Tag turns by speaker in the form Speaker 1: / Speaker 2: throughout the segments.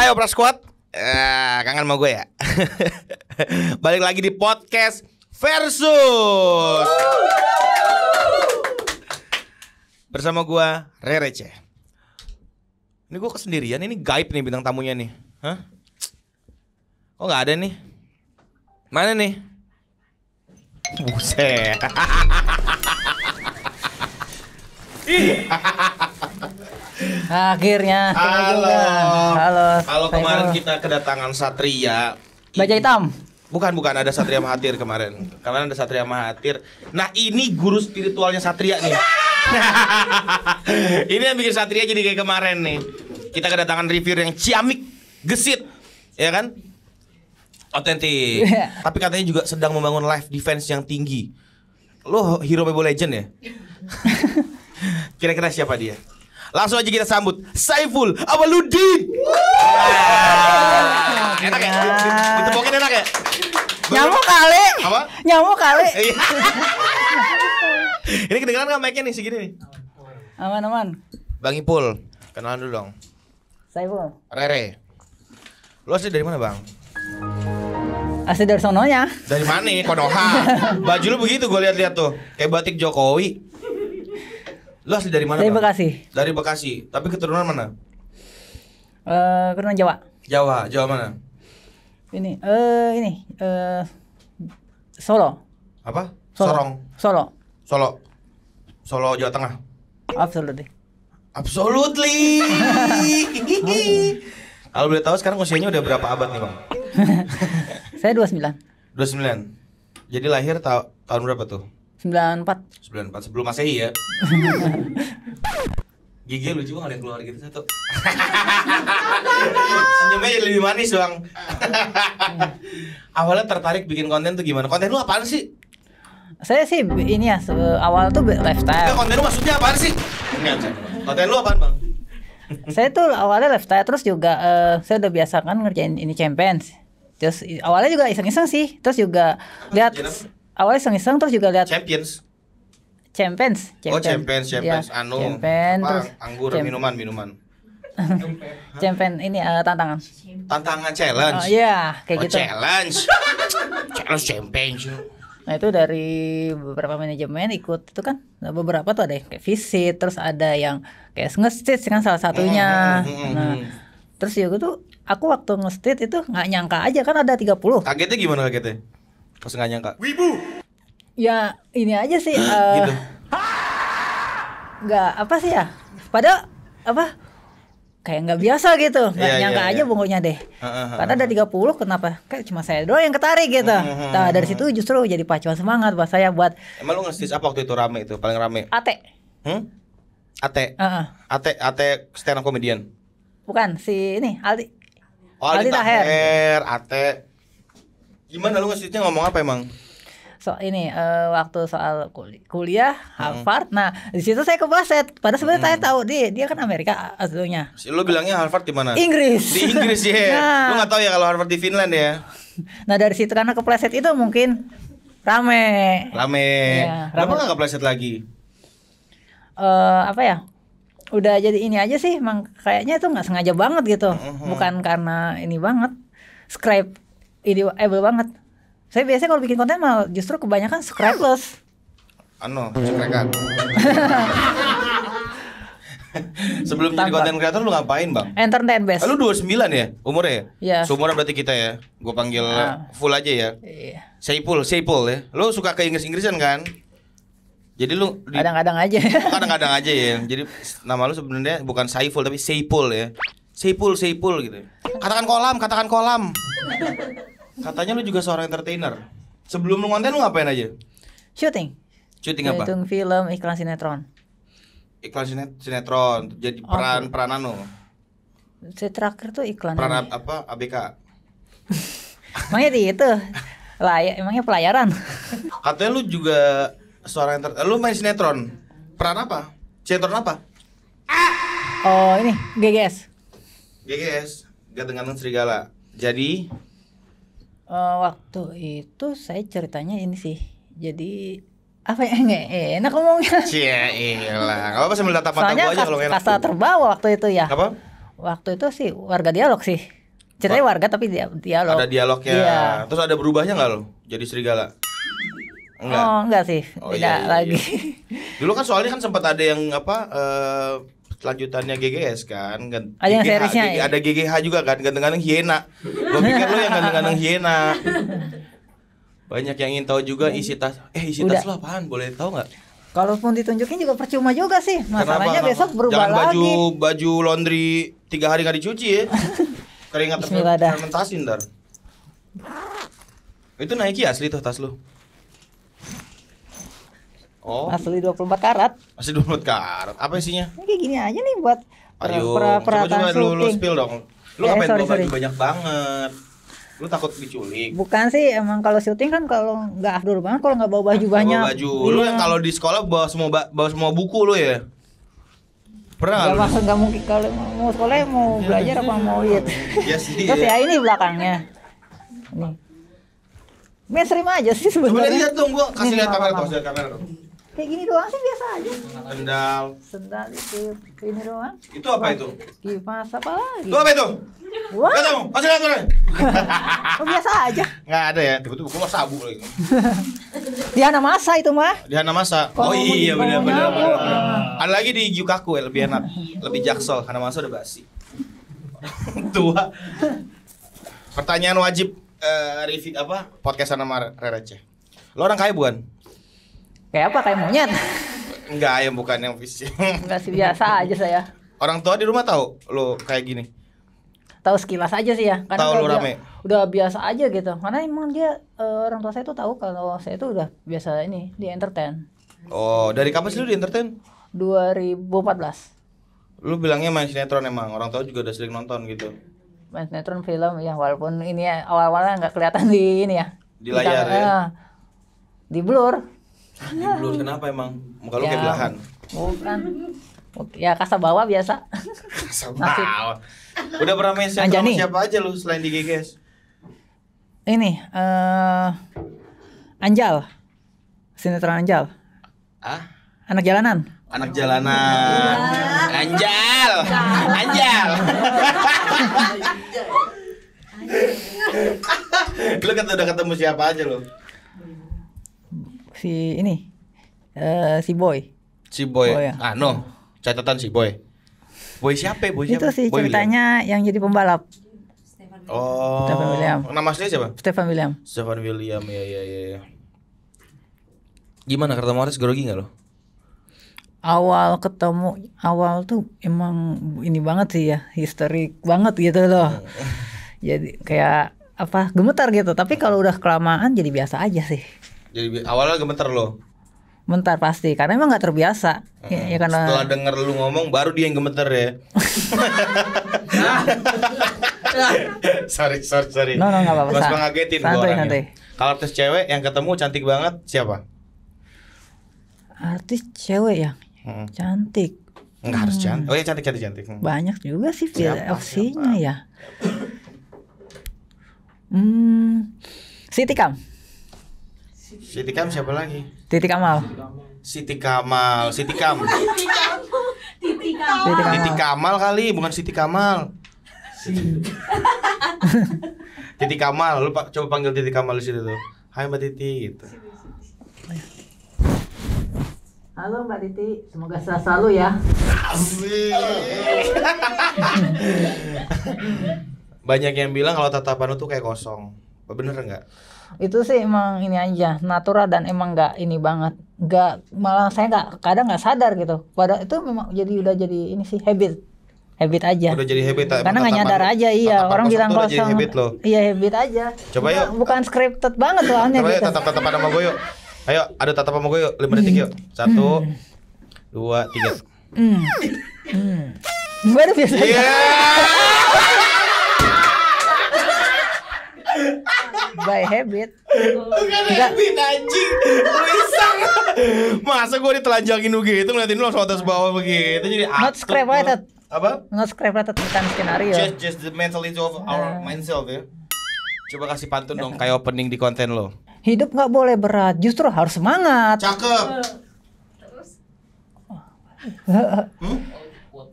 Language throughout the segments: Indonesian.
Speaker 1: Ayo Squad Eh, kangen mau gue ya. Balik lagi di podcast versus. Bersama gue Rere ceh, Ini gue kesendirian, ini gaib nih bintang tamunya nih. Hah? Kok gak ada nih? Mana nih? Buset.
Speaker 2: Akhirnya. Halo.
Speaker 1: Halo. Halo kemarin Halo. kita kedatangan Satria. Baca hitam. Bukan, bukan ada Satria Mahathir kemarin. Kemarin ada Satria Mahathir. Nah, ini guru spiritualnya Satria nih. ini yang bikin Satria jadi kayak kemarin nih. Kita kedatangan review yang ciamik, gesit, ya kan? Otentik. Iya. Tapi katanya juga sedang membangun life defense yang tinggi. Lo hero Mobile Legend ya? Kira-kira siapa dia? Langsung aja kita sambut Saiful Awaludin. Enak ya? Ditepokin enak ya? Nyamuk kali. Apa? Nyamuk kali. Iya. Ini kedengeran nggak mic-nya nih segini nih? Aman aman. Bang Ipul, kenalan dulu dong. Saiful. Rere. Lu asli dari mana, Bang?
Speaker 2: Asli dari sononya.
Speaker 1: Dari mana nih? Konoha. Baju lu begitu gue lihat-lihat tuh. Kayak batik Jokowi. Lo asli dari mana? Dari bang? Bekasi. Dari Bekasi. Tapi keturunan mana?
Speaker 2: Eh, uh, keturunan Jawa.
Speaker 1: Jawa, Jawa mana?
Speaker 2: Ini eh uh, ini eh uh, Solo.
Speaker 1: Apa? Solo. Sorong. Solo. Solo. Solo Jawa Tengah.
Speaker 2: Absolutely. Absolutely.
Speaker 1: Kalau boleh tahu sekarang usianya udah berapa abad nih, Bang?
Speaker 2: Saya 29.
Speaker 1: 29. Jadi lahir ta tahun berapa tuh?
Speaker 2: 94
Speaker 1: 94 sebelum masehi ya Gigi lu juga yang keluar gitu satu Senyumnya jadi lebih manis bang Awalnya tertarik bikin konten tuh gimana? Konten lu apaan sih? Saya sih ini ya
Speaker 2: awal tuh lifestyle. Nah, konten lu maksudnya
Speaker 1: apaan sih? konten lu apaan bang?
Speaker 2: saya tuh awalnya lifestyle terus juga uh, saya udah biasa kan ngerjain ini champions terus awalnya juga iseng-iseng sih terus juga lihat awalnya iseng-iseng terus juga lihat Champions. Champions, oh, Champions. Oh, Champions, Champions ya. anu. Champions, apa, terus
Speaker 1: anggur champ minuman, minuman.
Speaker 2: Champion ini uh, tantangan.
Speaker 1: Tantangan challenge. Oh iya, yeah, kayak oh, gitu. Challenge. challenge champion.
Speaker 2: Nah itu dari beberapa manajemen ikut itu kan nah, beberapa tuh ada yang kayak visit terus ada yang kayak ngestit kan salah satunya. Mm, nah, hmm. terus ya gue tuh aku waktu ngestit itu nggak nyangka aja kan ada 30.
Speaker 1: Kagetnya gimana kagetnya? Pas nggak nyangka.
Speaker 2: Wibu. Ya ini aja sih. uh, gitu. Gak apa sih ya? Padahal apa? Kayak nggak biasa gitu. Gak yeah, iya, nyangka yeah, aja yeah. pokoknya deh. Uh, Karena ada 30 kenapa? Kayak cuma saya doang yang ketarik gitu. Uh, nah, dari mm-hmm. situ justru jadi pacuan semangat buat saya buat.
Speaker 1: Emang lu ngasih apa waktu itu rame itu? Paling rame? Ate. Hmm? Ate. Uh -uh. Ate Ate stand up comedian.
Speaker 2: Bukan si ini Aldi.
Speaker 1: Oh, Aldi, Aldi Taher. Taher, Ate. Gimana lu nge ngomong apa emang?
Speaker 2: so ini uh, waktu soal kuliah, kuliah hmm. Harvard. Hmm. Nah, di situ saya kebaset. Padahal sebenarnya hmm. saya tahu dia dia kan Amerika
Speaker 1: eh, aslinya. Lu bilangnya Harvard di mana? Inggris. Di Inggris ya. Yeah. Nah. Lu nggak tahu ya kalau Harvard di Finland ya.
Speaker 2: Nah, dari situ karena kepleset itu mungkin rame.
Speaker 1: Rame. Ya, Kenapa nggak kepleset lagi?
Speaker 2: Eh uh, apa ya? Udah jadi ini aja sih, emang kayaknya itu nggak sengaja banget gitu. Uh hmm. -huh. Bukan karena ini banget. Scribe ini able banget. Saya biasanya kalau bikin konten malah justru kebanyakan scrapless.
Speaker 1: Ano, cekrekan. Sebelum jadi konten kreator lu ngapain bang? Entertain eh, best. Eh, lu sembilan ya umurnya ya? Yes. Iya. Seumuran berarti kita ya. Gue panggil uh. full aja ya. Iya. Seipul, Seipul ya. Lu suka ke Inggris-Inggrisan kan? Jadi lu kadang-kadang aja. Oh, kadang-kadang aja ya. Jadi nama lu sebenarnya bukan Saiful tapi Seipul ya. Seipul, Seipul gitu. Katakan kolam, katakan kolam. Katanya lu juga seorang entertainer. Sebelum lu konten lu ngapain aja? Shooting. Shooting apa? Shooting
Speaker 2: film, iklan sinetron.
Speaker 1: Iklan sinet sinetron. Jadi oh, peran peran peranan lo.
Speaker 2: Saya terakhir tuh iklan peran
Speaker 1: ini. apa? ABK.
Speaker 2: Makanya itu. Layak, emangnya pelayaran.
Speaker 1: Katanya lu juga seorang entertainer. Eh, lu main sinetron. Peran apa? Sinetron apa?
Speaker 2: Oh, ini GGS.
Speaker 1: GGS, gak dengan Serigala. Jadi
Speaker 2: uh, waktu itu saya ceritanya ini sih. Jadi apa ya enggak enak ngomongnya.
Speaker 1: Cie, lah, Enggak apa sambil tatap mata gua aja kalau enak. Kasta
Speaker 2: terbawa waktu itu ya. Apa? Waktu itu sih warga dialog sih. Ceritanya warga tapi dia dialog. Ada dialognya. Iya.
Speaker 1: Terus ada berubahnya enggak lo? Jadi serigala. Enggak. Oh,
Speaker 2: enggak sih. Oh, Tidak iya, iya, lagi. Iya.
Speaker 1: Dulu kan soalnya kan sempat ada yang apa uh, lanjutannya GGS kan Gen ada ah, yang GGH, ya? ada GGH juga kan ganteng-ganteng hiena gue pikir lo yang ganteng-ganteng hiena banyak yang ingin tahu juga isi tas eh isi Udah. tas lo apaan boleh tahu nggak
Speaker 2: Kalaupun ditunjukin juga percuma juga sih. Masalahnya Kenapa? besok berubah Jangan lagi. baju
Speaker 1: baju laundry tiga hari nggak dicuci ya. Keringat fermentasi ntar. Itu Nike asli tuh tas lo. Oh.
Speaker 2: Asli 24 karat.
Speaker 1: Asli 24 karat. Apa isinya?
Speaker 2: Ini kayak gini aja nih buat
Speaker 1: peralatan syuting. dulu. lu, lu spill dong. Lu eh, ngapain sorry, baju banyak banget? Lu takut diculik?
Speaker 2: Bukan sih, emang kalau syuting kan kalau nggak afdol banget kalau nggak bawa baju bawa banyak. Bawa baju. Iya. Lu yang kalau
Speaker 1: di sekolah bawa semua bawa semua buku lu ya? Pernah gak maksud
Speaker 2: gak mungkin kalau mau sekolah ya mau iya, belajar iya. apa mau lihat. Ya
Speaker 1: iya. iya Terus ya
Speaker 2: ini belakangnya. Nih. Mainstream aja sih sebenarnya. Coba lihat dong gua kasih lihat kamera, tuh, kamera dong kayak gini doang sih biasa aja sendal sendal itu ini doang itu apa itu kipas apa lagi itu apa itu
Speaker 1: Wah. kamu tau, kasih lihat biasa aja.
Speaker 2: Gak ada ya, tiba-tiba
Speaker 1: gue mau sabu lagi.
Speaker 2: Diana Masa itu mah.
Speaker 1: Diana Masa. Oh, oh iya benar-benar. Iya, ada lagi di yukaku ya, lebih enak. lebih jaksel, karena Masa udah basi. Tua. Pertanyaan wajib uh, review apa podcast sama Rereceh. Lo orang kaya bukan?
Speaker 2: Kayak apa? Kayak monyet?
Speaker 1: Enggak, yang bukan yang fisik.
Speaker 2: Enggak sih biasa aja saya.
Speaker 1: Orang tua di rumah tahu lo kayak gini.
Speaker 2: Tahu sekilas aja sih ya. Karena tahu lo rame. Udah biasa aja gitu. Karena emang dia uh, orang tua saya tuh tahu kalau saya tuh udah biasa ini di entertain.
Speaker 1: Oh, dari kapan sih lu di entertain?
Speaker 2: 2014.
Speaker 1: Lu bilangnya main sinetron emang, orang tua juga udah sering nonton gitu.
Speaker 2: Main sinetron film ya, walaupun ini ya, awal-awalnya nggak kelihatan di ini ya.
Speaker 1: Di layar ya.
Speaker 2: di blur
Speaker 1: di iya. kenapa emang? Muka lu ya, kayak belahan.
Speaker 3: Bukan.
Speaker 2: Ya bawah biasa.
Speaker 1: Kasabawa. Udah pernah mention sama siapa aja lu selain di GGS?
Speaker 2: Ini uh, Anjal. Sinetron Anjal. Ah? Anak jalanan.
Speaker 1: Anak jalanan. Iya. Anjal.
Speaker 3: Anjal. Anjal.
Speaker 1: lu kata udah ketemu siapa aja lu? si ini
Speaker 2: uh, si boy
Speaker 1: si boy, boy ya. ah no catatan si boy boy siapa ya? boy siapa itu sih boy
Speaker 2: ceritanya William. yang jadi pembalap
Speaker 1: oh Stefan William nama aslinya siapa Stefan William Stefan William ya ya ya, ya. gimana kata Morris grogi nggak lo
Speaker 2: awal ketemu awal tuh emang ini banget sih ya historik banget gitu loh hmm. jadi kayak apa gemetar gitu tapi kalau udah kelamaan jadi biasa aja sih
Speaker 1: jadi awalnya gemeter lo.
Speaker 2: Bentar pasti, karena emang nggak terbiasa. Ya, ya hmm. Ya, karena... Setelah
Speaker 1: denger lu ngomong, baru dia yang gemeter ya. sorry, sorry, sorry. No, no, nggak apa-apa. Mas pengagetin gue orangnya. Kalau artis cewek yang ketemu cantik banget siapa?
Speaker 2: Artis cewek yang hmm. cantik.
Speaker 1: Enggak hmm. harus cantik. Oh iya cantik cantik cantik. Hmm. Banyak
Speaker 2: juga sih siapa, opsinya ya. Hmm, Siti Kam.
Speaker 1: Siti Kam siapa lagi? Siti Kamal. Siti Kamal, Siti Kam. Siti
Speaker 3: Kamal. Titi
Speaker 1: Kamal kali, bukan Siti Kamal. Siti Kamal, lu coba panggil Titi Kamal di situ tuh. Hai Mbak Titi gitu.
Speaker 2: Halo Mbak Titi, semoga sehat selalu ya.
Speaker 1: Banyak yang bilang kalau tatapan lu tuh kayak kosong. Bener nggak?
Speaker 2: itu sih emang ini aja natural dan emang nggak ini banget nggak malah saya nggak kadang nggak sadar gitu pada itu memang jadi udah jadi ini sih habit habit aja udah
Speaker 1: jadi habit karena nggak nyadar
Speaker 2: aja iya orang bilang kosong habit loh. iya habit aja coba yuk bukan scripted banget soalnya coba gitu.
Speaker 1: tatap tetap sama gue yuk ayo ada tatap sama gue yuk lima detik yuk hmm. satu hmm. dua tiga
Speaker 3: hmm. Hmm. gue udah biasa yeah.
Speaker 1: by habit. Bukan habit anjing. Tulisan. Masa gue ditelanjangin itu ngeliatin lu langsung atas bawah begitu jadi Not script aja Apa?
Speaker 2: Not script aja bukan skenario. Just
Speaker 1: just the mentality of our uh. Nah. mindself ya. Coba kasih pantun dong kayak opening di konten lo.
Speaker 2: Hidup nggak boleh berat, justru harus semangat. Cakep.
Speaker 3: Hmm? Oh,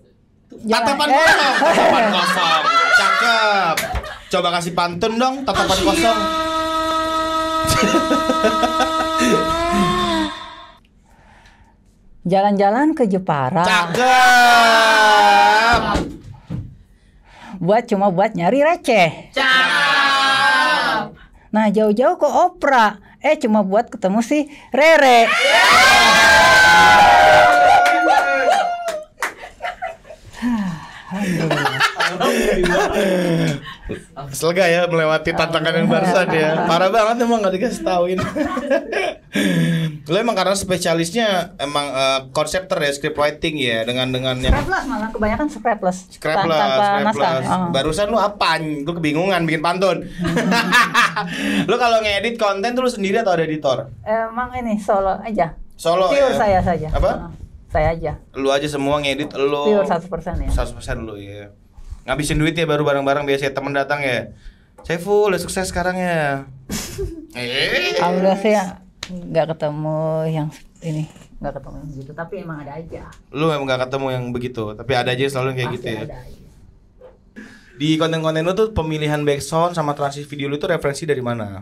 Speaker 3: tatapan kosong, ya. tatapan
Speaker 1: kosong. Cakep. Coba kasih pantun dong, tatapan kosong.
Speaker 2: Jalan-jalan ke Jepara. Cakep. Buat cuma buat nyari receh. Cakep. Nah, jauh-jauh ke opera. Eh, cuma buat ketemu si Rere.
Speaker 1: yeah! Selega ya melewati iya, tantangan yang barusan ya? Parah banget emang gak dikasih tauin. Lo emang karena spesialisnya emang uh, eh, konseptor ya, script writing ya dengan dengan yang Scrapless malah kebanyakan scrapless. Scrapless, tanpa scrapless. Oh. Barusan lu apaan? Lu kebingungan bikin pantun. Hmm. lu kalau ngedit konten tuh lu sendiri atau ada editor?
Speaker 2: Emang ini solo aja. Solo. Ya? Pure ya? saya saja. Apa? Saya aja.
Speaker 1: Lu aja semua ngedit lu. Pure
Speaker 2: 100%
Speaker 1: ya. 100% lu ya ngabisin duit ya baru bareng-bareng biasanya temen datang ya Saiful udah sukses sekarang ya eh
Speaker 2: alhamdulillah sih ya, nggak ketemu yang ini nggak ketemu yang gitu tapi emang ada aja
Speaker 1: lu emang nggak ketemu yang begitu tapi ada aja selalu kayak Masih gitu ya di konten-konten lu tuh pemilihan background sama transisi video lu tuh referensi dari mana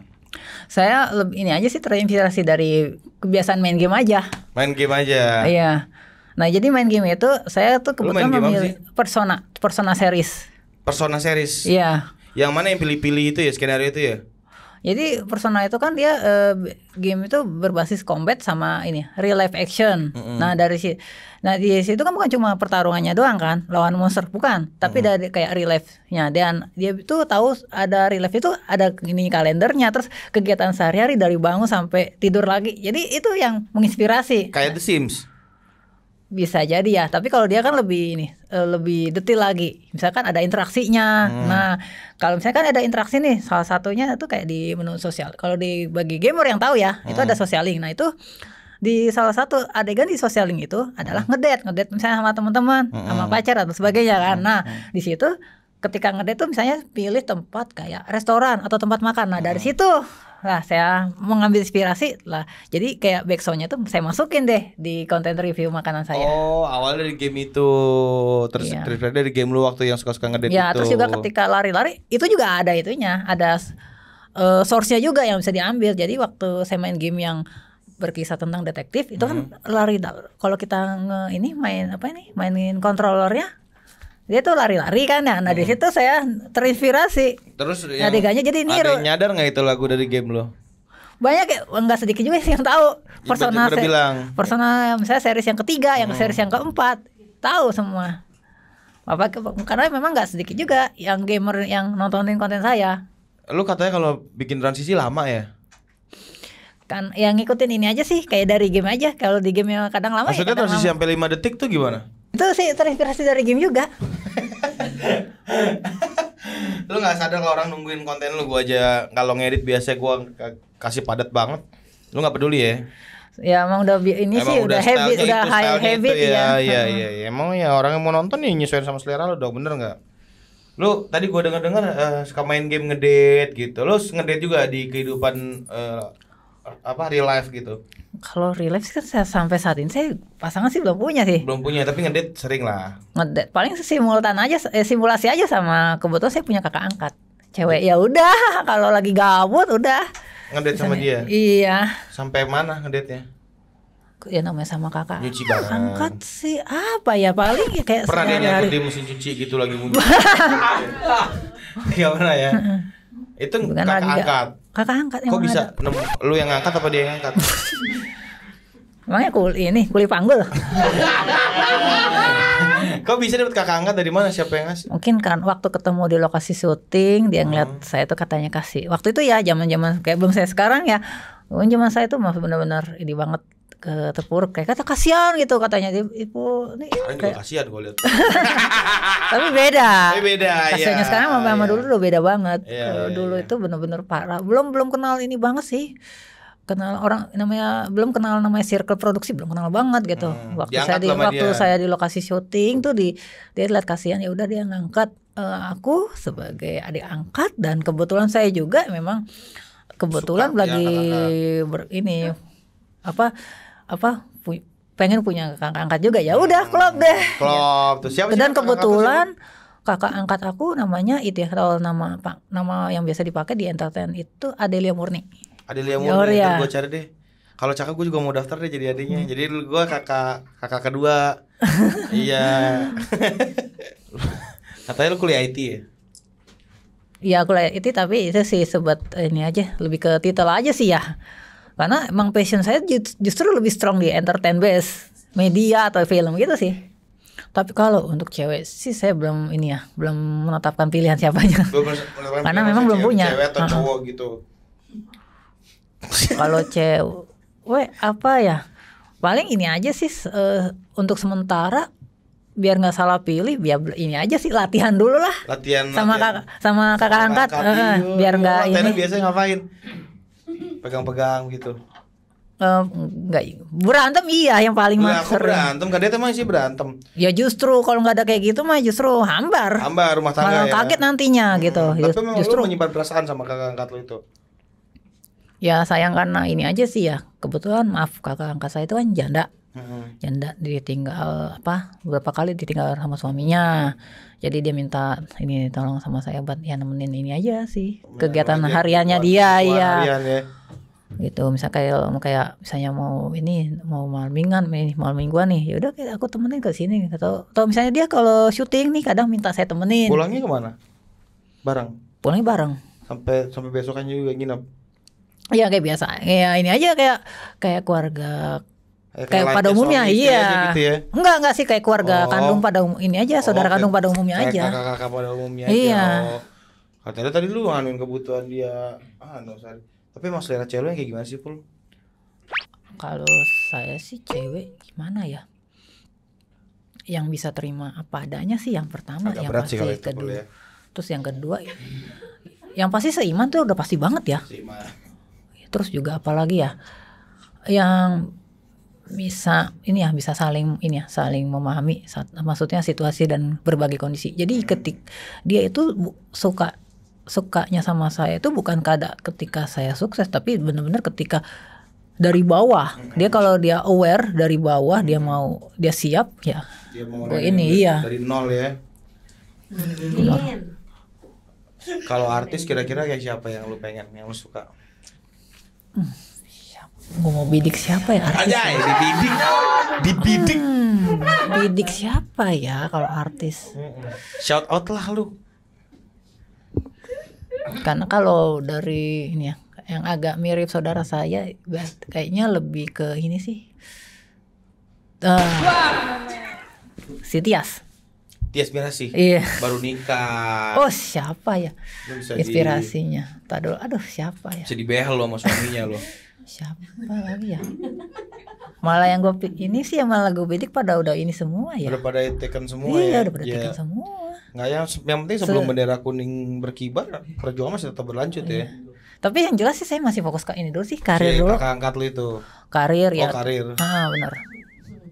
Speaker 2: saya lebih ini aja sih terinspirasi dari kebiasaan main game aja
Speaker 1: main game aja iya
Speaker 2: nah jadi main game itu saya tuh kebetulan memilih persona Persona series.
Speaker 1: Persona series. Iya. Yang mana yang pilih-pilih itu ya skenario itu ya?
Speaker 2: Jadi Persona itu kan dia uh, game itu berbasis combat sama ini real life action. Mm-hmm. Nah dari si, nah di situ kan bukan cuma pertarungannya doang kan, lawan monster bukan, tapi mm-hmm. dari kayak real life-nya dan dia itu tahu ada real life itu ada ini kalendernya, terus kegiatan sehari-hari dari bangun sampai tidur lagi. Jadi itu yang menginspirasi.
Speaker 1: Kayak The Sims
Speaker 2: bisa jadi ya tapi kalau dia kan lebih ini eh, lebih detil lagi misalkan ada interaksinya hmm. nah kalau misalkan ada interaksi nih salah satunya itu kayak di menu sosial kalau di bagi gamer yang tahu ya hmm. itu ada hmm. social nah itu di salah satu adegan di social itu adalah hmm. ngedet ngedate misalnya sama teman-teman hmm. sama pacar atau sebagainya hmm. kan nah hmm. di situ ketika ngedet tuh misalnya pilih tempat kayak restoran atau tempat makan nah dari situ lah saya mengambil inspirasi lah jadi kayak backsoundnya tuh saya masukin deh di konten review makanan saya
Speaker 1: oh awalnya dari game itu terus yeah. terus dari game lu waktu yang suka-suka ngedit ya, itu terus juga ketika
Speaker 2: lari-lari itu juga ada itunya ada uh, source-nya juga yang bisa diambil jadi waktu saya main game yang berkisah tentang detektif itu hmm. kan mhm. lari kalau kita nge, ini main apa ini mainin kontrolernya dia tuh lari-lari kan ya, nah, nah hmm. di situ saya terinspirasi
Speaker 1: terus nah, diganya jadi niru ada nyadar nggak itu lagu dari game lo
Speaker 2: banyak ya nggak sedikit juga sih yang tahu personal se- personal misalnya series yang ketiga yang hmm. series yang keempat tahu semua apa karena memang nggak sedikit juga yang gamer yang nontonin konten saya
Speaker 1: lu katanya kalau bikin transisi lama ya
Speaker 2: kan yang ngikutin ini aja sih kayak dari game aja kalau di game yang kadang lama ya maksudnya ya kadang transisi lama.
Speaker 1: sampai 5 detik tuh gimana
Speaker 2: itu sih terinspirasi dari game juga.
Speaker 1: lu nggak sadar kalau orang nungguin konten lu gua aja kalau ngedit biasa gua kasih padat banget. Lu nggak peduli ya? Ya emang udah
Speaker 2: ini emang sih udah, udah habit, udah high habit itu, ya. ya. Iya iya
Speaker 1: iya. Emang ya orang yang mau nonton ya nyesuaiin sama selera lu dong, bener nggak? Lu tadi gua denger denger uh, suka main game ngedit gitu. Lu ngedit juga di kehidupan uh, apa real life gitu?
Speaker 2: Kalau real life kan saya, sampai saat ini saya pasangan sih belum punya sih.
Speaker 1: Belum punya, tapi ngedit sering lah.
Speaker 2: Ngedit paling simultan aja eh, simulasi aja sama kebetulan saya punya kakak angkat. Cewek ya udah kalau lagi gabut udah
Speaker 1: ngedit sama dia. Iya. Sampai mana ngeditnya?
Speaker 2: ya namanya sama kakak nyuci
Speaker 1: barang angkat
Speaker 2: sih apa ya paling ya kayak pernah dia nyangkut
Speaker 1: di cuci gitu lagi mundur ya pernah ya itu Bukan kakak angkat kakak angkat yang Kok bisa? Ada. Lu yang angkat apa dia yang angkat?
Speaker 2: Emangnya kul ini kulit panggul.
Speaker 1: Kok bisa dapat kakak angkat dari mana siapa yang ngasih?
Speaker 2: Mungkin kan waktu ketemu di lokasi syuting dia hmm. ngeliat hmm. saya tuh katanya kasih. Waktu itu ya zaman-zaman kayak belum saya sekarang ya. Mungkin zaman saya tuh masih benar-benar ini banget ke terpuruk kayak kata kasihan gitu katanya ibu
Speaker 1: ini kayak kasihan gue lihat
Speaker 2: tapi beda tapi beda kasihannya ya, sekarang sama, sama ya. dulu udah beda banget ya, ya, dulu ya. itu benar-benar parah belum belum kenal ini banget sih kenal orang namanya belum kenal namanya circle produksi belum kenal banget gitu hmm, waktu saya di waktu dia. saya di lokasi syuting tuh di dia lihat kasihan ya udah dia ngangkat uh, aku sebagai adik angkat dan kebetulan saya juga memang kebetulan Suka, lagi ya, ber, ini ya. apa apa pu pengen punya kakak angkat juga ya udah hmm, klop deh
Speaker 1: klop tuh siapa, dan kebetulan
Speaker 2: kakak angkat aku namanya itu ya kalau nama pak nama yang biasa dipakai di entertain itu Adelia Murni
Speaker 1: Adelia ya, Murni ya. gue cari deh kalau cakep gue juga mau daftar deh jadi adiknya hmm. jadi gue kakak kakak kedua iya katanya lu kuliah IT ya
Speaker 2: Iya kuliah IT tapi itu sih sebat ini aja lebih ke titel aja sih ya karena emang passion saya justru lebih strong di entertain base media atau film gitu sih tapi kalau untuk cewek sih saya belum ini ya belum menetapkan pilihan siapanya
Speaker 1: belum, karena memang belum punya cewek atau cowok gitu
Speaker 2: kalau cewek apa ya paling ini aja sih eh, untuk sementara biar nggak salah pilih biar ini aja sih latihan dulu lah latihan sama kakak sama kakak angkat iya. biar nggak iya, ini biasanya
Speaker 1: ngapain pegang-pegang gitu
Speaker 2: Uh, berantem iya yang paling nah, aku berantem
Speaker 1: kadang itu sih berantem
Speaker 2: ya justru kalau nggak ada kayak gitu mah justru
Speaker 1: hambar hambar rumah tangga Malah ya. kaget
Speaker 2: nantinya hmm, gitu tapi memang justru
Speaker 1: lu menyimpan perasaan sama kakak angkat lo itu
Speaker 2: ya sayang karena ini aja sih ya kebetulan maaf kakak angkat saya itu kan janda hmm. janda ditinggal apa berapa kali ditinggal sama suaminya jadi dia minta ini tolong sama saya buat ya nemenin ini aja sih kegiatan aja, hariannya dia, iya. ya. Harian gitu misal kayak kayak misalnya mau ini mau malam mingguan nih malam mingguan nih ya udah aku temenin ke sini gitu. atau atau misalnya dia kalau syuting nih kadang minta saya temenin pulangnya kemana
Speaker 1: bareng pulangnya bareng sampai sampai besokannya juga nginep
Speaker 2: Iya kayak biasa. Ya ini aja kayak kayak keluarga
Speaker 1: kayak pada umumnya iya gitu ya?
Speaker 2: enggak enggak sih kayak keluarga oh. kandung pada umum ini aja oh, saudara kandung pada umumnya kayak aja kakak-kakak
Speaker 1: pada umumnya iya Oh. katanya tadi lu anuin kebutuhan dia no anu, sorry tapi mas selera cewek kayak gimana sih pul
Speaker 2: kalau saya sih cewek gimana ya yang bisa terima apa adanya sih yang pertama Agak yang pasti sih kedua ya. terus yang kedua yang pasti seiman tuh udah pasti banget ya seiman. terus juga apalagi ya yang bisa ini ya bisa saling ini ya saling memahami saat, maksudnya situasi dan berbagai kondisi jadi hmm. ketik dia itu suka suka sukanya sama saya itu bukan kada ketika saya sukses tapi benar-benar ketika dari bawah hmm. dia kalau dia aware dari bawah dia hmm. mau dia siap ya dia mau oh, ini iya
Speaker 1: dari nol ya kalau artis kira-kira kayak siapa yang lu pengen yang lu suka gue mau
Speaker 2: bidik siapa ya artis Ajay, ya? dibidik dibidik hmm, bidik siapa ya kalau artis
Speaker 1: shout out lah lu
Speaker 2: karena kalau dari ini ya yang agak mirip saudara saya kayaknya lebih ke ini sih uh, si Tias
Speaker 1: Tias Mirasih iya. baru nikah oh siapa ya inspirasinya
Speaker 2: Tadul aduh siapa
Speaker 1: ya Jadi beh lo sama suaminya lo
Speaker 3: siapa lagi ya
Speaker 2: malah yang gue ini sih yang malah gue bidik pada udah ini semua ya udah
Speaker 1: pada tekan semua iya, ya udah pada ya. tekan semua nggak yang yang penting sebelum Se bendera kuning berkibar perjuangan masih tetap berlanjut iya. ya
Speaker 2: tapi yang jelas sih saya masih fokus ke ini dulu sih karir si, dulu
Speaker 1: kakak angkat lu itu karir ya. oh, ya karir ah benar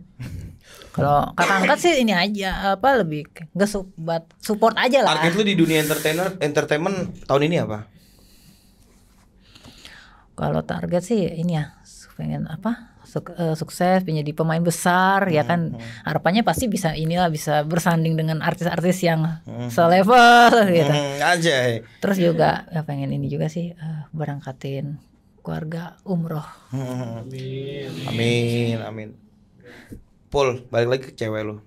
Speaker 1: kalau kakak angkat
Speaker 2: sih ini aja apa lebih nggak support aja lah target lu di dunia entertainer
Speaker 1: entertainment tahun ini apa
Speaker 2: kalau target sih ini ya pengen apa suk uh, sukses menjadi pemain besar ya hmm, ya kan hmm. harapannya pasti bisa inilah bisa bersanding dengan artis-artis yang hmm. selevel hmm, gitu aja terus juga ya pengen ini juga sih uh, berangkatin keluarga umroh
Speaker 1: hmm. amin amin amin balik lagi ke cewek lo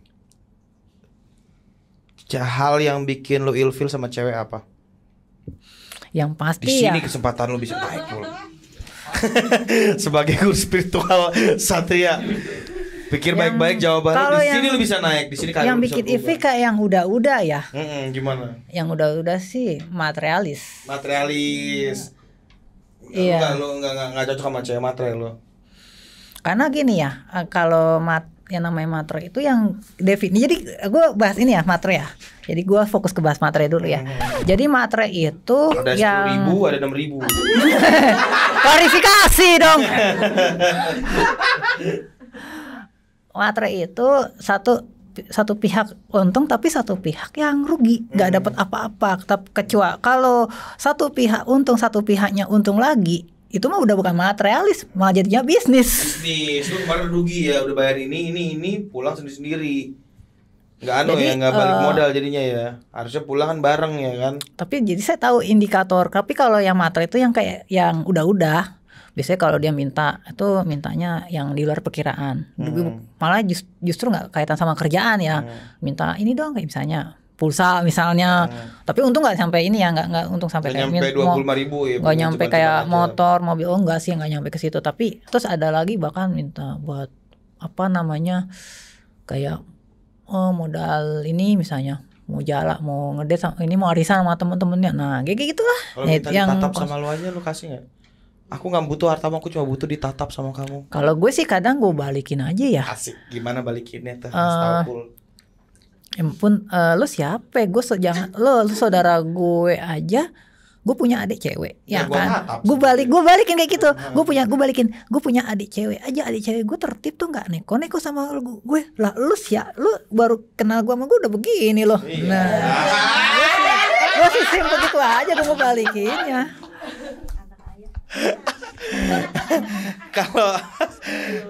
Speaker 1: hal yang bikin lo ilfil sama cewek apa
Speaker 2: yang pasti di sini ya.
Speaker 1: kesempatan lo bisa naik Pul sebagai guru spiritual Satria. Pikir baik-baik jawabannya. di sini yang, lu bisa naik, di sini kan Yang bikin IV
Speaker 2: kayak yang udah-udah ya.
Speaker 1: mm gimana?
Speaker 2: Yang udah-udah sih materialis.
Speaker 1: Materialis. Iya. nggak lu nggak nggak cocok sama cewek materi lu.
Speaker 2: Karena gini ya, eh, kalau mat yang namanya materi itu yang definisi. Jadi gue bahas ini ya materi ya. Jadi gue fokus ke bahas materi dulu ya. Hmm. Jadi materi itu ada yang ribu, ada enam ribu. Klarifikasi dong. materi itu satu satu pihak untung tapi satu pihak yang rugi nggak hmm. dapat apa-apa kecuali kalau satu pihak untung satu pihaknya untung lagi itu mah udah bukan materialis malah jadinya bisnis
Speaker 1: bisnis lu kemarin rugi ya udah bayar ini ini ini pulang sendiri sendiri nggak anu ya nggak balik uh, modal jadinya ya harusnya pulang kan bareng ya kan
Speaker 2: tapi jadi saya tahu indikator tapi kalau yang materi itu yang kayak yang udah-udah biasanya kalau dia minta itu mintanya yang di luar perkiraan hmm. malah just, justru nggak kaitan sama kerjaan ya hmm. minta ini dong kayak misalnya pulsa misalnya. Hmm. Tapi untung nggak sampai ini ya, nggak nggak untung sampai gak kayak nyampe dua puluh
Speaker 1: ribu ya. Nggak nyampe
Speaker 2: cuman kayak cuman motor, aja. mobil, oh nggak sih nggak nyampe ke situ. Tapi terus ada lagi bahkan minta buat apa namanya kayak oh modal ini misalnya mau jalan mau ngedes, ini mau arisan sama temen-temennya nah kayak gitu lah.
Speaker 1: kalau minta yang ditatap sama lu aja lu kasih nggak aku nggak butuh hartamu aku cuma butuh ditatap sama kamu
Speaker 2: kalau gue sih kadang gue balikin
Speaker 1: aja ya asik gimana balikinnya tuh uh,
Speaker 2: ya ampun uh, lo siapa gue so, jangan lo, lo saudara gue aja gue punya adik cewek ya, ya kan gue balik gue balikin kayak gitu nah. gue punya gue balikin gue punya adik cewek aja adik cewek gue tertib tuh nggak neko neko sama gue lah lu siapa? ya lu baru kenal gue sama gue udah begini loh iya. nah gue sih simpel gitu aja gue mau balikinnya
Speaker 1: kalau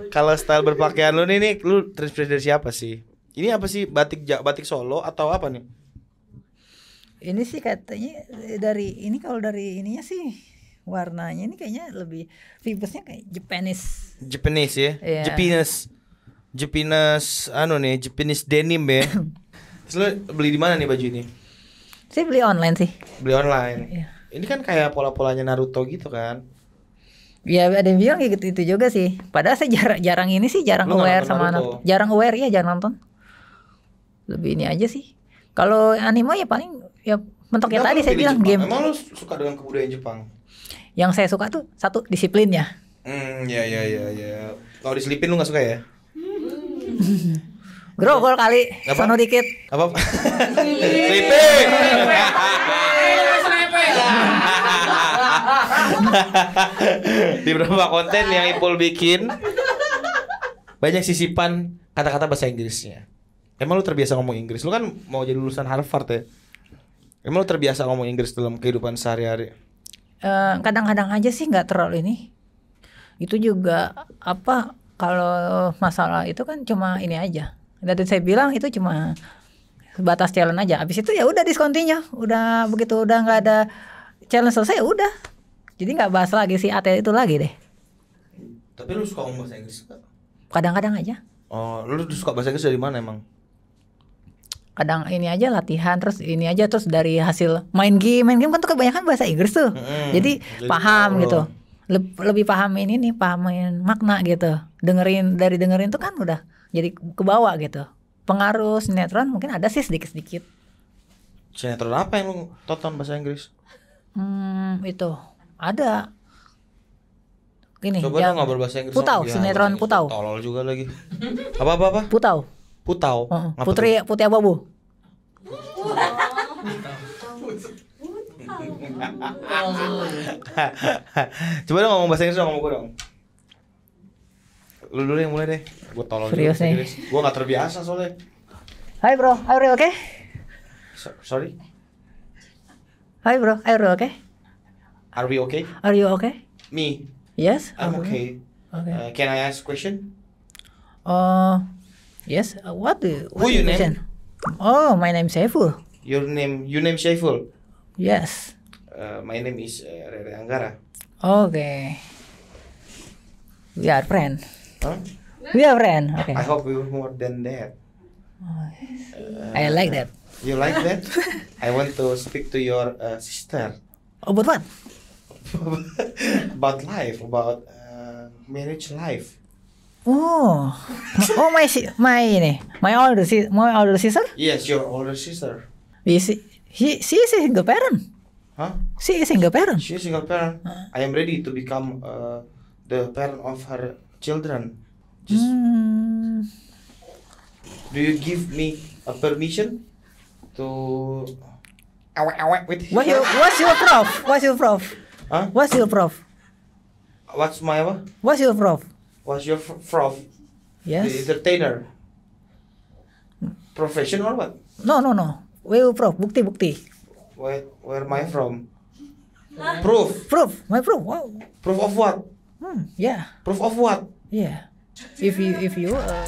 Speaker 1: kalau style berpakaian lu nih nih lu terinspirasi dari siapa sih ini apa sih batik batik Solo atau apa nih?
Speaker 2: Ini sih katanya eh, dari ini kalau dari ininya sih warnanya ini kayaknya lebih vibesnya kayak Japanese. Japanese ya. Yeah. Japanese.
Speaker 1: Japanese anu nih, Japanese denim ya. Terus beli di mana nih baju ini?
Speaker 2: Saya beli online sih.
Speaker 1: Beli online. Yeah. Ini kan kayak pola-polanya Naruto gitu kan.
Speaker 2: Ya ada yang bilang gitu, itu juga sih. Padahal saya jarang jarang ini sih jarang Lu aware sama Naruto. Naruto. Jarang aware ya jarang nonton lebih ini aja sih. Kalau anime ya paling ya mentok ya tadi saya bilang Jepang? game. Emang lu
Speaker 3: suka
Speaker 1: dengan kebudayaan Jepang?
Speaker 2: Yang saya suka tuh satu disiplinnya.
Speaker 1: Hmm, ya ya ya ya. Kalau diselipin lu nggak suka ya?
Speaker 2: Grogol kali, apa? sono dikit.
Speaker 1: Apa?
Speaker 3: Slipping.
Speaker 1: Di beberapa konten yang Ipul bikin banyak sisipan kata-kata bahasa Inggrisnya emang lu terbiasa ngomong Inggris lu kan mau jadi lulusan Harvard ya emang lu terbiasa ngomong Inggris dalam kehidupan sehari-hari
Speaker 2: kadang eh, kadang-kadang aja sih nggak terlalu ini itu juga apa kalau masalah itu kan cuma ini aja Dari saya bilang itu cuma batas challenge aja habis itu ya udah diskontinya udah begitu udah nggak ada challenge selesai ya udah jadi nggak bahas lagi si atlet itu lagi deh
Speaker 1: tapi lu suka ngomong bahasa Inggris
Speaker 2: kadang-kadang aja
Speaker 1: oh lu suka bahasa Inggris dari mana emang
Speaker 2: kadang ini aja latihan terus ini aja terus dari hasil main game main game kan tuh kebanyakan bahasa Inggris tuh hmm, jadi, jadi paham tahu. Oh. gitu Leb lebih paham ini nih pahamin makna gitu dengerin dari dengerin tuh kan udah jadi ke bawah gitu pengaruh sinetron mungkin ada sih sedikit sedikit
Speaker 1: sinetron apa yang lu tonton bahasa Inggris
Speaker 2: hmm itu ada gini coba yang ngobrol bahasa Inggris putau sinetron putau
Speaker 1: tolol juga lagi apa apa apa putau Putau. Uh, uh. Putri putri putih apa, Bu? Coba dong ngomong bahasa Inggris dong, ngomong gue dong. Lu dulu yang mulai deh. Gue tolong. Serius nih. Gue gak terbiasa soalnya.
Speaker 2: Hai bro, are you okay?
Speaker 1: So, sorry.
Speaker 2: Hai bro, are you okay? Are we okay? Are you okay? Me. Yes. I'm okay.
Speaker 1: okay. Uh, can I ask question?
Speaker 2: Uh, Yes. Uh, what? what Who you name? Oh, my name Saiful.
Speaker 1: Your name? You name Saiful? Yes. Uh, my name is uh, Rere Anggara.
Speaker 2: Okay. We are friends. Huh? We are friends. Okay. I
Speaker 1: hope we are more than that. Oh,
Speaker 3: uh,
Speaker 1: I like that. You like that? I want to speak to your uh, sister. About what? about life, about uh, marriage life. Oh,
Speaker 2: oh my my ini, my older sister, my older sister?
Speaker 1: Yes, your older sister.
Speaker 2: Is she, he, she is a single parent. Huh? She is a single parent.
Speaker 1: She is single parent. Huh? I am ready to become uh, the parent of her children.
Speaker 3: Just hmm.
Speaker 1: do you give me a permission to with? What you, what's
Speaker 2: your prof? What's your prof?
Speaker 1: Huh? What's your prof? What's my what?
Speaker 2: What's your prof?
Speaker 1: was your from? Yes. The entertainer. Profession or what?
Speaker 2: No, no, no. Where you from? Bukti, bukti.
Speaker 1: Where, where am I hmm. from? Proof. Proof. My proof. Wow. Proof of what? Hmm. Yeah. Proof of what? Yeah. If you, if you. Uh...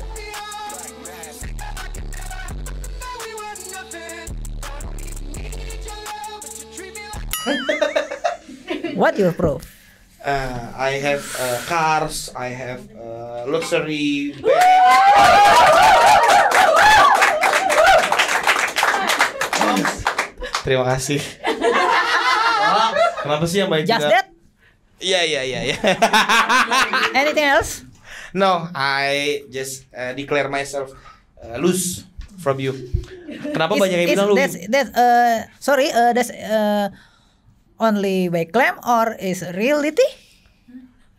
Speaker 1: what you proof? uh, I have uh, cars, I have uh, luxury bag. Terima kasih. kenapa sih yang baik Just juga? that? Iya iya iya iya. Anything else? No, I just uh, declare myself uh, loose from you.
Speaker 3: Kenapa it's, banyak yang bilang lu? That's,
Speaker 2: that's, uh, sorry, uh, that's uh, only by claim or is reality?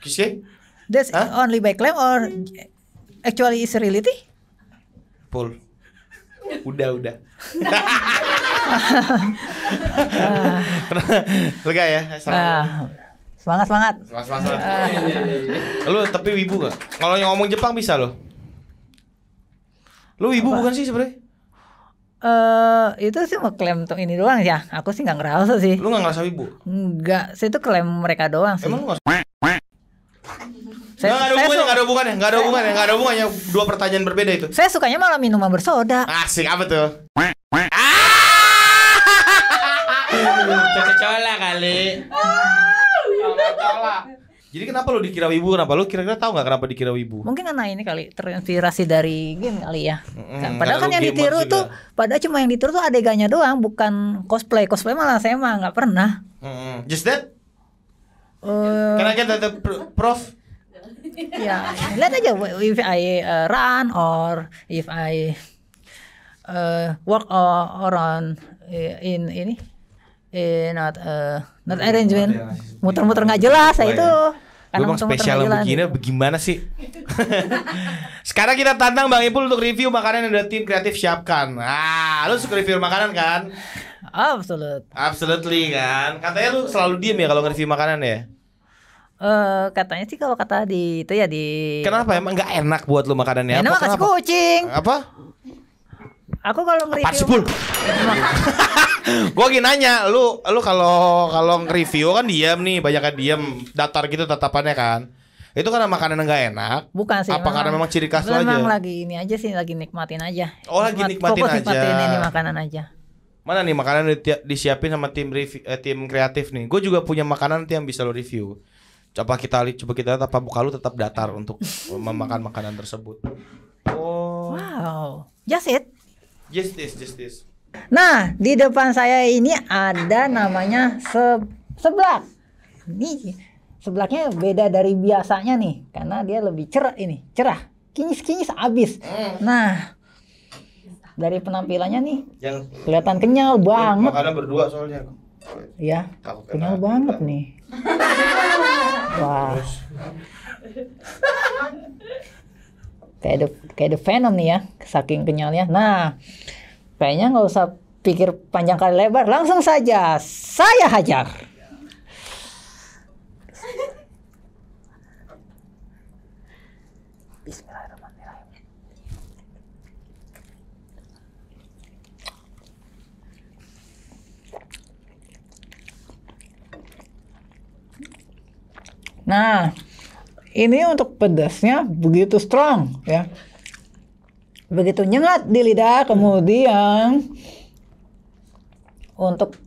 Speaker 2: Kisi? That's huh? only by claim or actually is reality?
Speaker 1: Full. Udah, udah. Lega ya. Nah, semangat, semangat. Semangat, semangat. Lu tapi wibu gak? Kalau yang ngomong Jepang bisa loh.
Speaker 2: Lu wibu Apa? bukan sih sebenarnya? Eh uh, itu sih mau klaim tuh ini doang ya. Aku sih nggak ngerasa sih. Lu nggak ngerasa ibu? Nggak, saya itu klaim mereka
Speaker 1: doang sih. Emang lu nggak? Saya, ada hubungannya, nggak ada hubungannya, nggak ada hubungannya, nggak ada hubungannya. Dua pertanyaan berbeda itu.
Speaker 2: Saya sukanya malah minuman bersoda.
Speaker 1: Asik apa tuh? Ah! lah kali. lah. Jadi kenapa lo dikira wibu? Kenapa lo kira-kira tahu nggak kenapa dikira wibu?
Speaker 2: Mungkin karena ini kali terinspirasi dari game kali ya.
Speaker 1: Mm, padahal kan yang ditiru juga. tuh,
Speaker 2: padahal cuma yang ditiru tuh adegannya doang, bukan cosplay. Cosplay malah saya mah nggak pernah.
Speaker 1: Mm, just that? Uh, Can I get prof?
Speaker 2: Ya, lihat aja if I uh, run or if I uh, work or, or on eh, in ini eh not uh, not iya, arrangement ya, muter-muter nggak
Speaker 1: jelas ya itu iya. karena spesial begini bagaimana sih? Sekarang kita tantang Bang Ipul untuk review makanan yang udah tim kreatif siapkan. Ah, lu suka review makanan kan? Absolut. Absolutely kan. Katanya lu selalu diem ya kalau nge-review makanan ya? Eh
Speaker 2: uh, katanya sih kalau kata di itu ya di Kenapa emang
Speaker 1: nggak enak buat lu makanannya? Enak kasih kucing. Apa?
Speaker 2: Aku kalau nge-review. Apaan
Speaker 1: Gue lagi nanya, lu lu kalau kalau nge-review kan diam nih, banyak kan diam, datar gitu tatapannya kan. Itu karena makanan enggak enak. Bukan sih. Apa memang, karena memang ciri khas lu aja? Memang
Speaker 2: lagi ini aja sih, lagi nikmatin aja. Oh, Nikmat, lagi nikmatin fokus aja. Fokus nikmatin ini makanan aja.
Speaker 1: Mana nih makanan di, disiapin sama tim review, eh, tim kreatif nih. Gue juga punya makanan nanti yang bisa lo review. Coba kita coba kita tetap buka lu tetap datar untuk memakan makanan tersebut. Oh. Wow. Just it this, Justice, this.
Speaker 2: Nah, di depan saya ini ada namanya se seblak. Ini seblaknya beda dari biasanya nih, karena dia lebih cerah ini, cerah, Kinis-kinis abis. Mm. Nah, dari penampilannya nih, yang kelihatan kenyal banget. Makanan
Speaker 1: berdua soalnya.
Speaker 2: Ya, kenyal banget nih.
Speaker 3: Wah
Speaker 2: kayak the kayak the Venom nih ya saking kenyalnya nah kayaknya nggak usah pikir panjang kali lebar langsung saja saya hajar nah ini untuk pedasnya begitu strong ya begitu nyengat di lidah kemudian untuk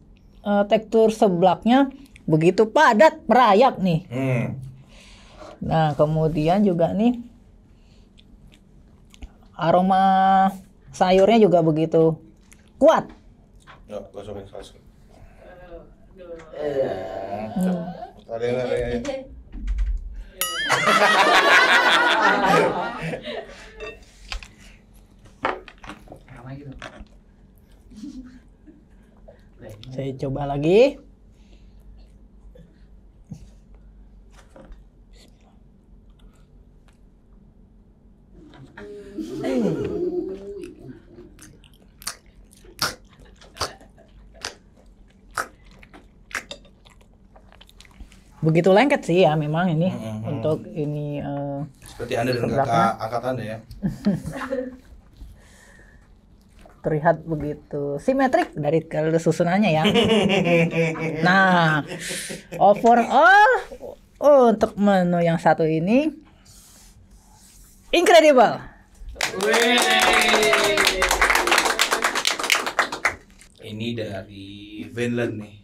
Speaker 2: uh, tekstur seblaknya begitu padat merayap nih hmm. nah kemudian juga nih aroma sayurnya juga begitu kuat ya, saya coba lagi. Begitu lengket sih ya memang ini. -hmm untuk ini uh,
Speaker 1: seperti anda dan kakak angkat ya
Speaker 2: terlihat begitu simetrik dari kalau susunannya ya nah overall oh, untuk menu yang satu ini incredible
Speaker 1: ini dari Finland nih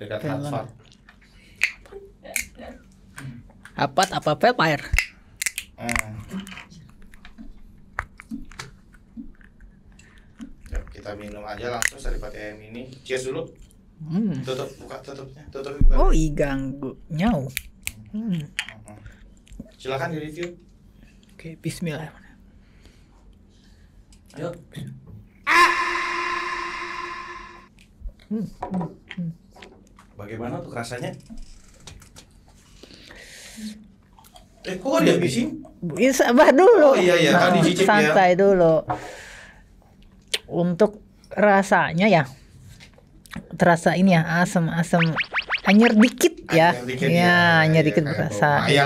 Speaker 1: dekat Finland.
Speaker 2: Apa? apa vampire?
Speaker 1: Hmm. Kita minum aja langsung daripada yang ini. Cheers dulu. Hmm. Tutup buka tutupnya. Tutup buka. Oh,
Speaker 2: iganggu nyau. Hmm. hmm.
Speaker 1: Silakan di review.
Speaker 2: Oke, bismillah. Ayo. Ah!
Speaker 1: Hmm, hmm. Hmm. Bagaimana tuh rasanya?
Speaker 2: Eh kok dia bising? Ya, sabar dulu. Oh iya iya, nah, dicicip ya. santai ya. dulu. Untuk rasanya ya terasa ini ya asam-asam hanya dikit ya. dikit, ya, hanya ya, dikit iya, berasa. Ya.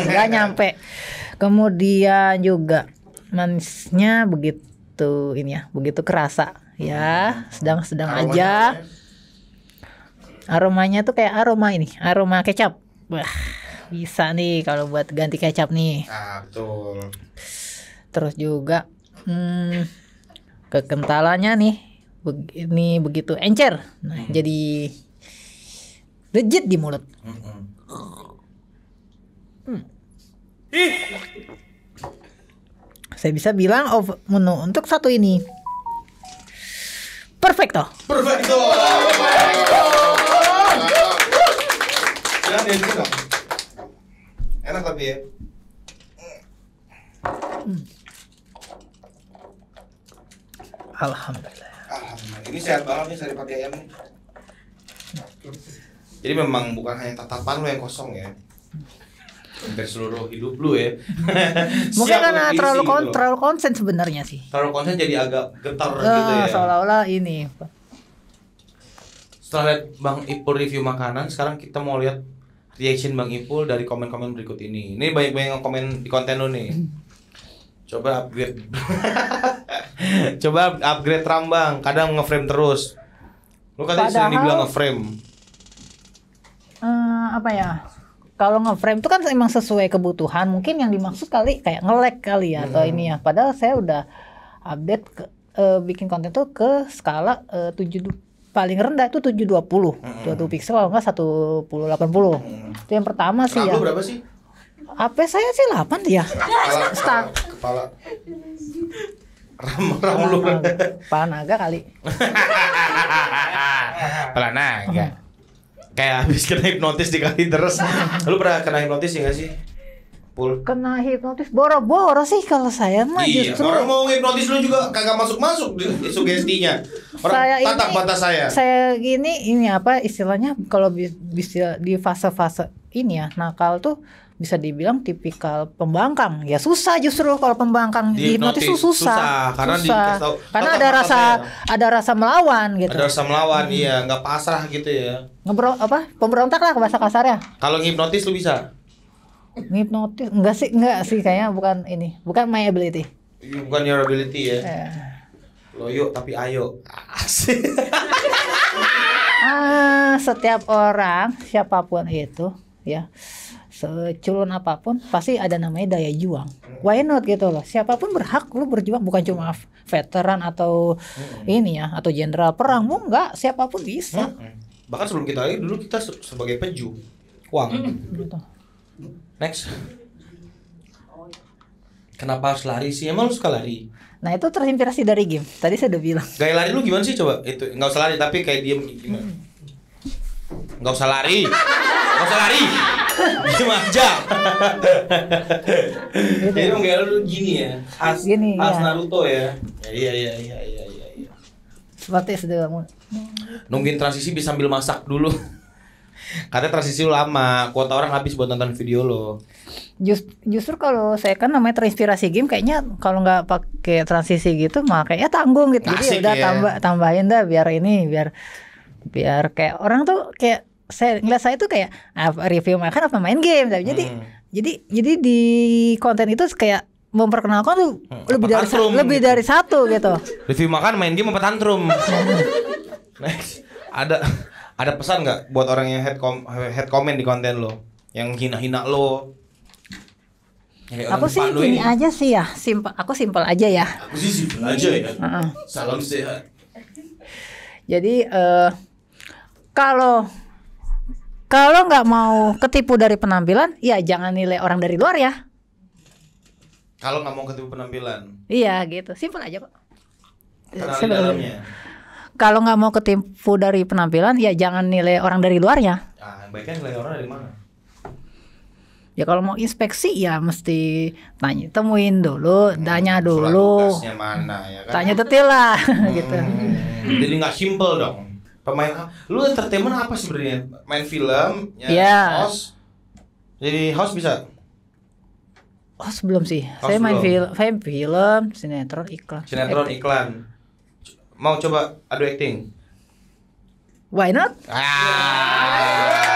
Speaker 2: Enggak ya. nyampe. Kemudian juga manisnya begitu ini ya, begitu kerasa ya, sedang-sedang hmm. aja. Ya? Aromanya tuh kayak aroma ini, aroma kecap. Wah bisa nih kalau buat ganti kecap nih
Speaker 1: ah betul
Speaker 2: terus juga hmm, kekentalannya nih begini begitu encer nah mm -hmm. jadi legit di mulut mm -hmm. hmm. Ih. saya bisa bilang of menu untuk satu ini perfecto
Speaker 3: perfecto, perfecto. perfecto. perfecto.
Speaker 1: Enak tapi ya. Hmm. Alhamdulillah. Alhamdulillah. Ini sehat banget nih sari pati ayam nih. Jadi memang bukan hanya tatapan lo yang kosong ya. Hampir seluruh hidup lu ya. Mungkin karena terlalu kon lo. Gitu.
Speaker 2: terlalu konsen sebenarnya sih.
Speaker 1: Terlalu konsen jadi agak getar oh, gitu ya.
Speaker 2: Seolah-olah ini.
Speaker 1: Setelah lihat Bang Ipul review makanan, sekarang kita mau lihat reaction Bang Ipul dari komen-komen berikut ini. Ini banyak-banyak komen di konten lu nih. Coba upgrade. Coba upgrade bang. kadang ngeframe terus. Lu katanya sih sering dibilang ngeframe.
Speaker 2: Uh, apa ya? Kalau ngeframe itu kan emang sesuai kebutuhan. Mungkin yang dimaksud kali kayak ngelek kali ya hmm. atau ini ya. Padahal saya udah update ke, uh, bikin konten tuh ke skala eh, uh, 7 paling rendah itu 720 hmm. puluh piksel kalau nggak 1080 hmm. itu yang pertama sih Rambu ya berapa sih? HP saya sih 8 ya
Speaker 1: kepala, kepala, Ram, ram lu Kepala naga kali Kepala naga Kayak habis kena hipnotis dikali terus Lu pernah kena hipnotis ya gak sih? Pul.
Speaker 2: Kena hipnotis boro-boro sih kalau saya mah iya, justru. Orang
Speaker 1: mau hipnotis lu juga kagak masuk-masuk sugestinya. Orang saya tatap ini, mata saya. Saya
Speaker 2: gini ini apa istilahnya kalau bisa di fase-fase ini ya nakal tuh bisa dibilang tipikal pembangkang ya susah justru kalau pembangkang hipnotis hipnotis susah. susah karena susah. Tahu, karena ada rasa ya. ada rasa melawan gitu ada rasa melawan hmm.
Speaker 1: iya nggak pasrah gitu ya
Speaker 2: ngobrol apa pemberontak lah bahasa kasarnya
Speaker 1: kalau hipnotis lu bisa
Speaker 2: hipnotis enggak sih enggak sih kayaknya bukan ini bukan my ability
Speaker 1: iya, bukan your ability ya yeah loyo tapi ayo
Speaker 2: asik ah, setiap orang siapapun itu ya seculun apapun pasti ada namanya daya juang why not gitu loh siapapun berhak lu berjuang bukan cuma veteran atau hmm. ini ya atau jenderal perang mau enggak siapapun bisa
Speaker 1: hmm. bahkan sebelum kita lagi dulu kita sebagai peju uang
Speaker 2: hmm.
Speaker 1: next kenapa harus lari sih emang lu suka lari
Speaker 2: Nah itu terinspirasi dari game. Tadi saya udah bilang.
Speaker 1: Gaya lari lu gimana sih coba? Itu nggak usah lari tapi kayak diem gimana? Hmm. Nggak usah lari. Nggak usah lari. Diem aja. Gitu. Jadi lu gaya lu gini ya. As, gini, as iya. Naruto ya. Iya iya iya iya iya. iya.
Speaker 2: Seperti sedang
Speaker 1: Nungguin transisi bisa sambil masak dulu. Karena transisi lama, kuota orang habis buat nonton video lo.
Speaker 2: Just, justru kalau saya kan namanya terinspirasi game kayaknya kalau nggak pakai transisi gitu mah kayaknya tanggung gitu. Asik Jadi udah ya. tambah tambahin dah biar ini biar biar kayak orang tuh kayak saya ngeliat saya tuh kayak apa ah, review makan apa main game jadi hmm. jadi jadi di konten itu kayak memperkenalkan tuh hmm, lebih dari gitu. lebih dari satu gitu
Speaker 1: review makan main game apa tantrum next ada ada pesan nggak buat orang yang head com head comment di konten lo yang hina-hina lo aku sih ini aja
Speaker 2: sih ya, simpel. Aku simpel aja ya.
Speaker 3: Aku sih simpel aja ya. Uh -uh. Salam sehat.
Speaker 2: Jadi uh, kalau kalau nggak mau ketipu dari penampilan, ya jangan nilai orang dari luar ya.
Speaker 1: Kalau nggak mau ketipu penampilan.
Speaker 2: Iya gitu, simpel aja kok.
Speaker 1: Kenali
Speaker 2: kalau nggak mau ketipu dari penampilan ya jangan nilai orang dari luarnya
Speaker 1: ah, baiknya nilai orang dari mana
Speaker 2: ya kalau mau inspeksi ya mesti tanya temuin dulu hmm, tanya dulu mana, ya kan? tanya detail lah hmm, gitu
Speaker 1: jadi nggak simple dong pemain lu entertainment apa sebenarnya main film ya yeah. host jadi host bisa
Speaker 2: host belum sih host saya main film film sinetron iklan sinetron
Speaker 1: iklan mau coba adu acting? Why not? Ah.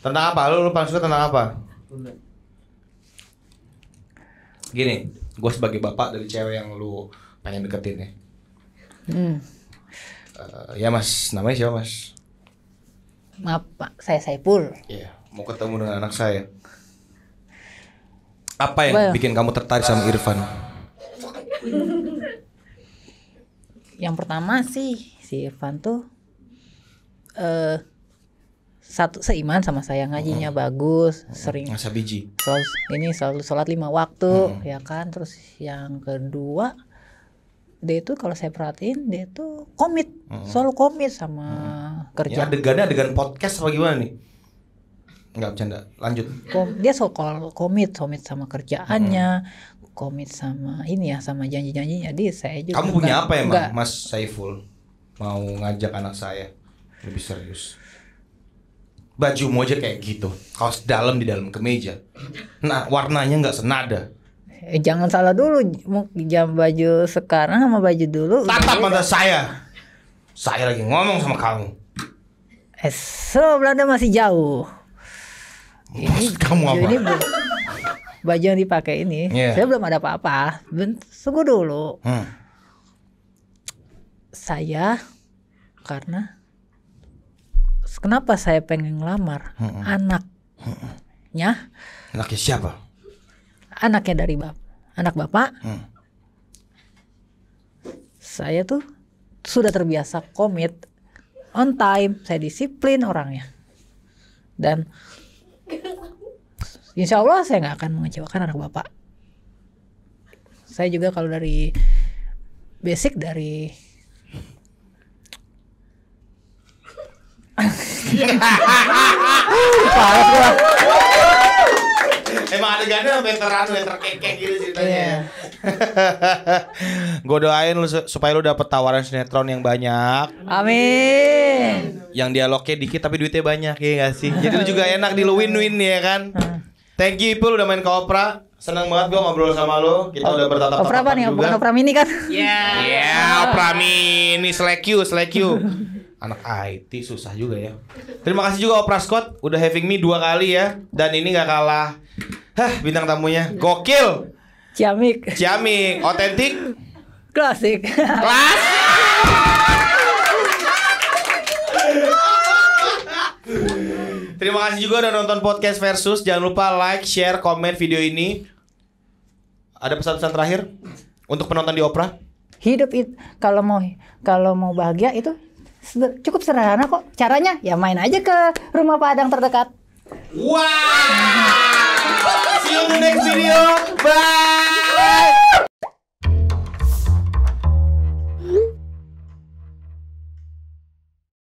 Speaker 1: tentang apa? Lu, lu paling suka tentang apa? Gini, gue sebagai bapak dari cewek yang lu pengen deketin ya. Hmm. Uh, ya mas, namanya siapa mas?
Speaker 2: Maaf pak, saya Saipul.
Speaker 1: Iya, yeah, mau ketemu dengan anak saya. Apa yang Baik. Ya? bikin kamu tertarik sama Irfan?
Speaker 2: yang pertama sih si Irfan tuh uh, satu seiman sama saya ngajinya hmm. bagus sering masa biji selalu, ini selalu sholat lima waktu hmm. ya kan terus yang kedua dia itu kalau saya perhatiin dia itu komit hmm. selalu komit sama hmm. kerja ya, adegannya dengan podcast apa gimana
Speaker 1: nih nggak bercanda lanjut
Speaker 2: dia sokol komit komit sama kerjaannya hmm komit sama ini ya sama janji-janjinya jadi saya juga
Speaker 3: kamu punya enggak, apa ya enggak.
Speaker 1: Mas Saiful mau ngajak anak saya lebih serius mau aja kayak gitu kaos dalam di dalam kemeja nah warnanya nggak senada
Speaker 2: eh, jangan salah dulu jam baju sekarang sama baju dulu tatap
Speaker 1: iya. mata saya saya lagi ngomong sama kamu
Speaker 2: eh so Belanda masih jauh
Speaker 1: Maksud ini kamu
Speaker 3: apa ini
Speaker 2: baju yang dipakai ini yeah. saya belum ada apa-apa tunggu dulu hmm. saya karena kenapa saya pengen ngelamar hmm, hmm.
Speaker 1: anaknya anaknya siapa
Speaker 2: anaknya dari bap anak bapak hmm. saya tuh sudah terbiasa komit on time saya disiplin orangnya dan insya Allah saya nggak akan mengecewakan anak bapak saya juga kalau dari basic dari
Speaker 3: Parah gua. Emang
Speaker 1: adegannya sampai veteran sampai gitu ceritanya. Iya. gue doain lu supaya lu dapet tawaran sinetron yang banyak. Amin. Yang dialognya dikit tapi duitnya banyak ya gak sih? Jadi lu juga enak di win-win ya kan? Thank you Ipul udah main ke Opera. Senang banget gue ngobrol sama lo. Kita udah bertatap Opera apa nih? Bukan Opera Mini kan? Iya.
Speaker 3: Yeah. Iya, yeah, Opera
Speaker 1: Mini Slack you, slack you. Anak IT susah juga ya. Terima kasih juga Opera Scott udah having me dua kali ya. Dan ini gak kalah Hah, bintang tamunya gokil. Ciamik. Ciamik, otentik. Klasik.
Speaker 3: Klasik.
Speaker 1: Terima kasih juga udah nonton podcast versus. Jangan lupa like, share, komen video ini. Ada pesan-pesan terakhir untuk penonton di Opera?
Speaker 2: Hidup itu kalau mau kalau mau bahagia itu cukup sederhana kok. Caranya ya main aja ke rumah padang terdekat.
Speaker 3: Wow! See you in the next video.
Speaker 1: Bye.